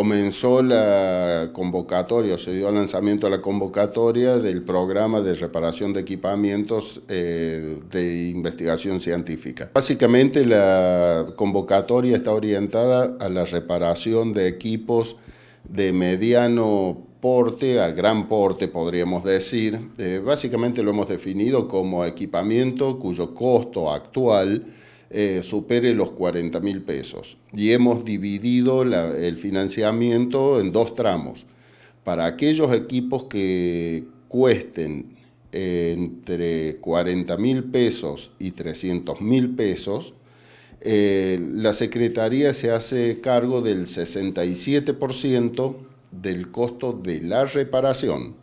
comenzó la convocatoria, o se dio el lanzamiento a la convocatoria del programa de reparación de equipamientos eh, de investigación científica. Básicamente la convocatoria está orientada a la reparación de equipos de mediano porte, a gran porte podríamos decir. Eh, básicamente lo hemos definido como equipamiento cuyo costo actual eh, supere los 40 mil pesos. Y hemos dividido el financiamiento en dos tramos. Para aquellos equipos que cuesten eh, entre 40 mil pesos y 300 mil pesos, eh, la Secretaría se hace cargo del 67% del costo de la reparación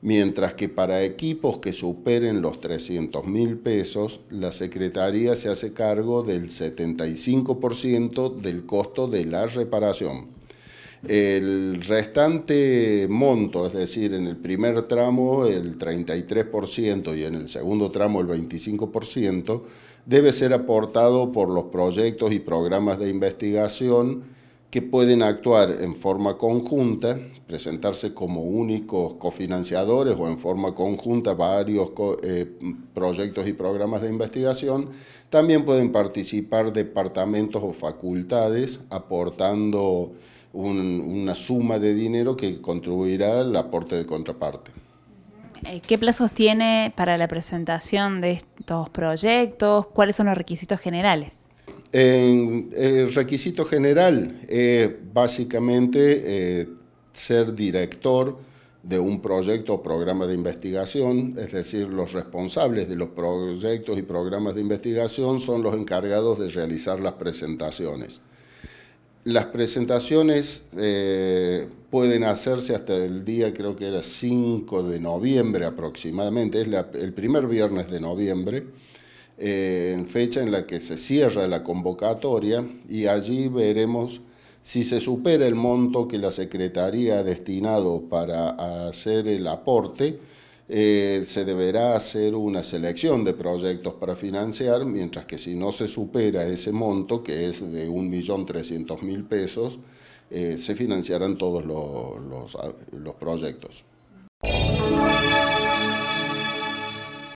mientras que para equipos que superen los 300 mil pesos, la Secretaría se hace cargo del 75% del costo de la reparación. El restante monto, es decir, en el primer tramo el 33% y en el segundo tramo el 25%, debe ser aportado por los proyectos y programas de investigación que pueden actuar en forma conjunta, presentarse como únicos cofinanciadores o en forma conjunta varios eh, proyectos y programas de investigación, también pueden participar departamentos o facultades aportando una suma de dinero que contribuirá al aporte de contraparte. Eh, ¿Qué plazos tiene para la presentación de estos proyectos? ¿Cuáles son los requisitos generales? el requisito general, es eh, básicamente eh, ser director de un proyecto o programa de investigación, es decir, los responsables de los proyectos y programas de investigación son los encargados de realizar las presentaciones. Las presentaciones eh, pueden hacerse hasta el día, creo que era 5 de noviembre aproximadamente, es el primer viernes de noviembre. Eh, en fecha en la que se cierra la convocatoria y allí veremos si se supera el monto que la Secretaría ha destinado para hacer el aporte, eh, se deberá hacer una selección de proyectos para financiar, mientras que si no se supera ese monto, que es de 1.300.000 pesos, eh, se financiarán todos los, los, los proyectos.